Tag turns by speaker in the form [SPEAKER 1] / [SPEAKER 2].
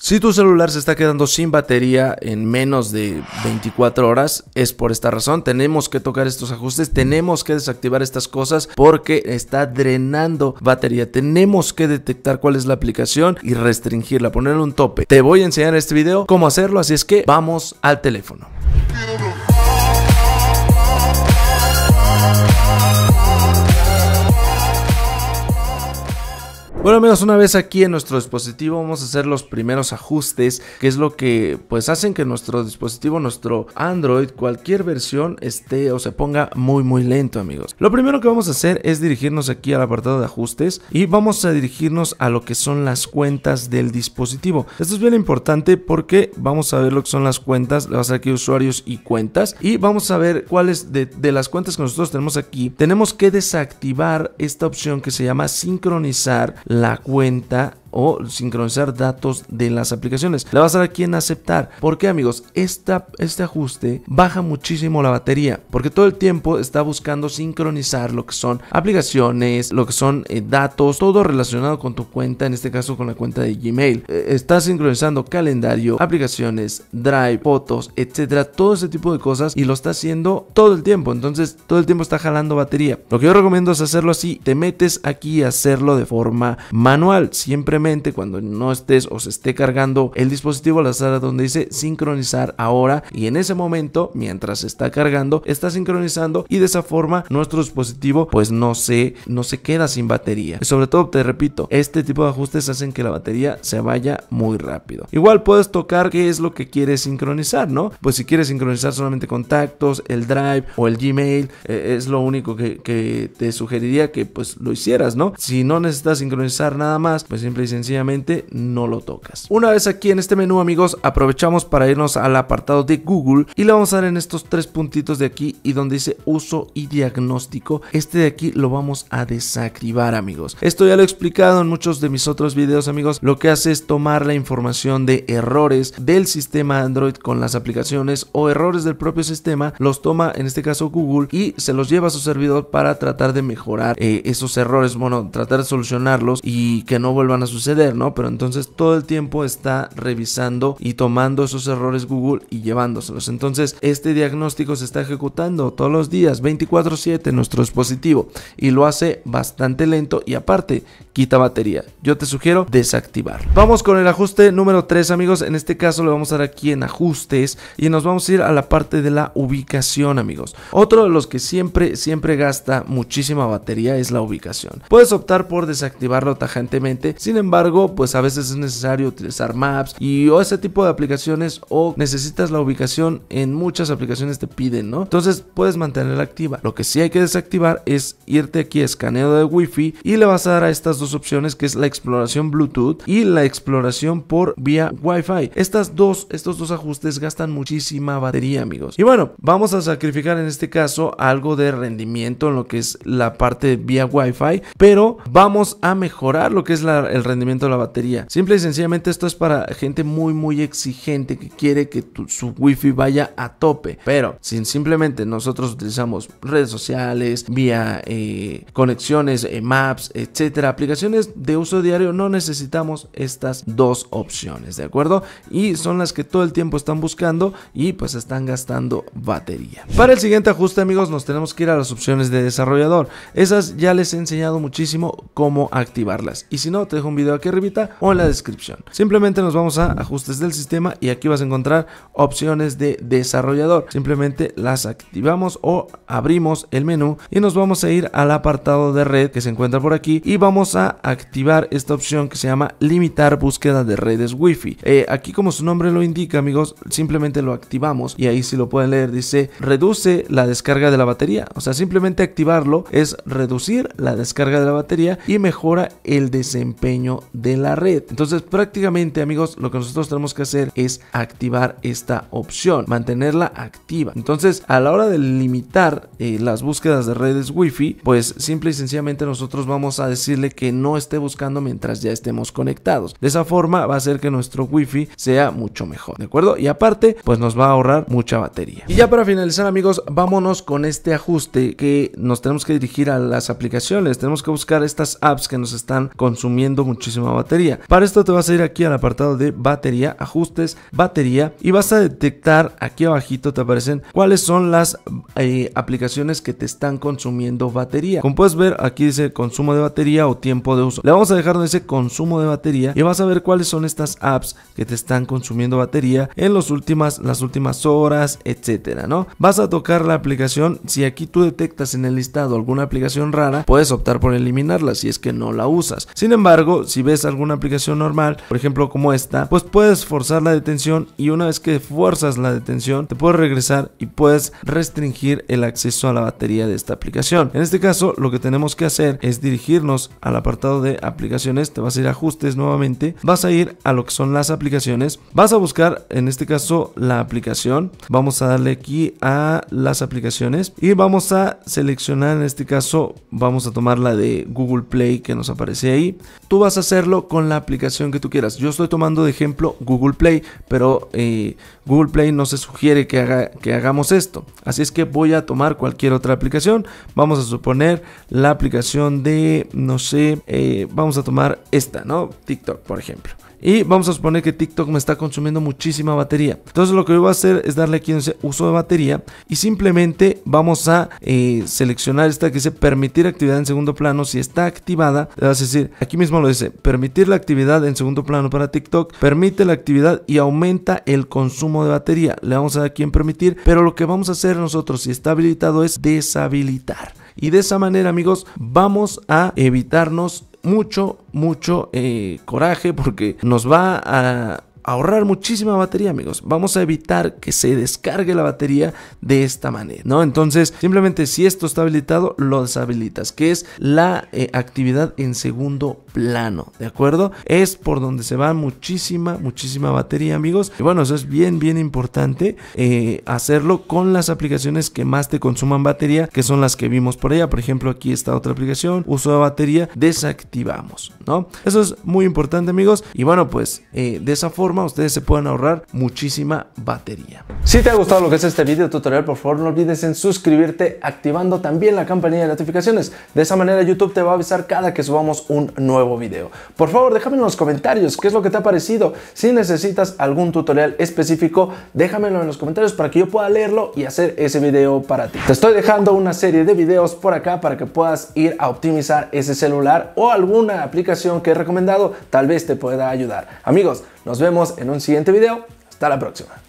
[SPEAKER 1] Si tu celular se está quedando sin batería en menos de 24 horas, es por esta razón. Tenemos que tocar estos ajustes, tenemos que desactivar estas cosas porque está drenando batería. Tenemos que detectar cuál es la aplicación y restringirla, ponerle un tope. Te voy a enseñar en este video cómo hacerlo, así es que vamos al teléfono. Bueno amigos, una vez aquí en nuestro dispositivo vamos a hacer los primeros ajustes, que es lo que pues hacen que nuestro dispositivo, nuestro Android, cualquier versión esté o se ponga muy muy lento amigos. Lo primero que vamos a hacer es dirigirnos aquí al apartado de ajustes y vamos a dirigirnos a lo que son las cuentas del dispositivo. Esto es bien importante porque vamos a ver lo que son las cuentas, le vamos a aquí usuarios y cuentas y vamos a ver cuáles de, de las cuentas que nosotros tenemos aquí, tenemos que desactivar esta opción que se llama sincronizar la cuenta o sincronizar datos de las aplicaciones. Le vas a dar aquí en aceptar. ¿Por qué amigos? Esta, este ajuste baja muchísimo la batería porque todo el tiempo está buscando sincronizar lo que son aplicaciones, lo que son eh, datos, todo relacionado con tu cuenta, en este caso con la cuenta de Gmail. Eh, está sincronizando calendario, aplicaciones, drive, fotos, etcétera, todo ese tipo de cosas y lo está haciendo todo el tiempo. Entonces todo el tiempo está jalando batería. Lo que yo recomiendo es hacerlo así. Te metes aquí a hacerlo de forma manual. Siempre cuando no estés o se esté cargando el dispositivo la sala donde dice sincronizar ahora y en ese momento mientras está cargando está sincronizando y de esa forma nuestro dispositivo pues no se no se queda sin batería sobre todo te repito este tipo de ajustes hacen que la batería se vaya muy rápido igual puedes tocar qué es lo que quieres sincronizar no pues si quieres sincronizar solamente contactos el drive o el gmail e, es lo único que, que te sugeriría que pues lo hicieras no si no necesitas sincronizar nada más pues simplemente sencillamente no lo tocas. Una vez aquí en este menú amigos aprovechamos para irnos al apartado de Google y le vamos a dar en estos tres puntitos de aquí y donde dice uso y diagnóstico este de aquí lo vamos a desactivar amigos. Esto ya lo he explicado en muchos de mis otros videos amigos. Lo que hace es tomar la información de errores del sistema Android con las aplicaciones o errores del propio sistema. Los toma en este caso Google y se los lleva a su servidor para tratar de mejorar eh, esos errores. Bueno, tratar de solucionarlos y que no vuelvan a ¿no? Pero entonces todo el tiempo está revisando y tomando esos errores Google y llevándoselos. Entonces este diagnóstico se está ejecutando todos los días, 24/7 nuestro dispositivo y lo hace bastante lento y aparte quita batería. Yo te sugiero desactivar. Vamos con el ajuste número 3 amigos, en este caso le vamos a dar aquí en ajustes y nos vamos a ir a la parte de la ubicación amigos. Otro de los que siempre, siempre gasta muchísima batería es la ubicación. Puedes optar por desactivarlo tajantemente, sin embargo embargo, pues a veces es necesario utilizar Maps y o ese tipo de aplicaciones o necesitas la ubicación en muchas aplicaciones te piden, ¿no? Entonces puedes mantenerla activa. Lo que sí hay que desactivar es irte aquí a escaneo de wifi y le vas a dar a estas dos opciones que es la exploración Bluetooth y la exploración por vía wifi Estas dos, estos dos ajustes gastan muchísima batería, amigos. Y bueno, vamos a sacrificar en este caso algo de rendimiento en lo que es la parte vía wifi pero vamos a mejorar lo que es el rendimiento de la batería. Simple y sencillamente esto es para gente muy muy exigente que quiere que su wifi vaya a tope. Pero si simplemente nosotros utilizamos redes sociales, vía eh, conexiones, eh, maps, etcétera, aplicaciones de uso diario, no necesitamos estas dos opciones, ¿de acuerdo? Y son las que todo el tiempo están buscando y pues están gastando batería. Para el siguiente ajuste amigos nos tenemos que ir a las opciones de desarrollador. Esas ya les he enseñado muchísimo cómo activarlas. Y si no, te dejo un video aquí arribita o en la descripción. Simplemente nos vamos a ajustes del sistema y aquí vas a encontrar opciones de desarrollador. Simplemente las activamos o abrimos el menú y nos vamos a ir al apartado de red que se encuentra por aquí y vamos a activar esta opción que se llama limitar búsqueda de redes wifi. Eh, aquí como su nombre lo indica amigos, simplemente lo activamos y ahí si lo pueden leer dice reduce la descarga de la batería. O sea, simplemente activarlo es reducir la descarga de la batería y mejora el desempeño de la red. Entonces prácticamente amigos lo que nosotros tenemos que hacer es activar esta opción, mantenerla activa. Entonces a la hora de limitar eh, las búsquedas de redes wifi, pues simple y sencillamente nosotros vamos a decirle que no esté buscando mientras ya estemos conectados. De esa forma va a hacer que nuestro wifi sea mucho mejor, ¿de acuerdo? Y aparte pues nos va a ahorrar mucha batería. Y ya para finalizar amigos, vámonos con este ajuste que nos tenemos que dirigir a las aplicaciones, tenemos que buscar estas apps que nos están consumiendo mucho batería. Para esto te vas a ir aquí al apartado de batería, ajustes, batería y vas a detectar aquí abajito te aparecen cuáles son las eh, aplicaciones que te están consumiendo batería. Como puedes ver aquí dice consumo de batería o tiempo de uso. Le vamos a dejar donde dice consumo de batería y vas a ver cuáles son estas apps que te están consumiendo batería en los últimas, las últimas horas, etcétera, ¿no? Vas a tocar la aplicación. Si aquí tú detectas en el listado alguna aplicación rara, puedes optar por eliminarla si es que no la usas. Sin embargo, si si ves alguna aplicación normal, por ejemplo como esta, pues puedes forzar la detención y una vez que fuerzas la detención, te puedes regresar y puedes restringir el acceso a la batería de esta aplicación. En este caso, lo que tenemos que hacer es dirigirnos al apartado de aplicaciones, te vas a ir a ajustes nuevamente, vas a ir a lo que son las aplicaciones, vas a buscar en este caso la aplicación, vamos a darle aquí a las aplicaciones y vamos a seleccionar en este caso, vamos a tomar la de Google Play que nos aparece ahí, tú vas hacerlo con la aplicación que tú quieras. Yo estoy tomando de ejemplo Google Play, pero eh, Google Play no se sugiere que, haga, que hagamos esto. Así es que voy a tomar cualquier otra aplicación. Vamos a suponer la aplicación de, no sé, eh, vamos a tomar esta, ¿no? TikTok, por ejemplo. Y vamos a suponer que TikTok me está consumiendo muchísima batería. Entonces lo que voy a hacer es darle aquí ese uso de batería y simplemente vamos a eh, seleccionar esta que dice permitir actividad en segundo plano. Si está activada, a decir, aquí mismo lo dice, permitir la actividad en segundo plano para TikTok, permite la actividad y aumenta el consumo de batería. Le vamos a dar aquí en permitir, pero lo que vamos a hacer nosotros si está habilitado es deshabilitar. Y de esa manera, amigos, vamos a evitarnos mucho, mucho eh, coraje porque nos va a ahorrar muchísima batería, amigos. Vamos a evitar que se descargue la batería de esta manera, ¿no? Entonces, simplemente si esto está habilitado, lo deshabilitas, que es la eh, actividad en segundo plano, ¿de acuerdo? Es por donde se va muchísima, muchísima batería, amigos. Y bueno, eso es bien, bien importante eh, hacerlo con las aplicaciones que más te consuman batería, que son las que vimos por allá. Por ejemplo, aquí está otra aplicación, uso de batería, desactivamos, ¿no? Eso es muy importante, amigos. Y bueno, pues eh, de esa forma ustedes se pueden ahorrar muchísima batería. Si te ha gustado lo que es este video tutorial, por favor no olvides en suscribirte activando también la campanita de notificaciones. De esa manera YouTube te va a avisar cada que subamos un nuevo video. Por favor, déjame en los comentarios qué es lo que te ha parecido. Si necesitas algún tutorial específico, déjamelo en los comentarios para que yo pueda leerlo y hacer ese video para ti. Te estoy dejando una serie de videos por acá para que puedas ir a optimizar ese celular o alguna aplicación que he recomendado tal vez te pueda ayudar. Amigos, nos vemos en un siguiente video. Hasta la próxima.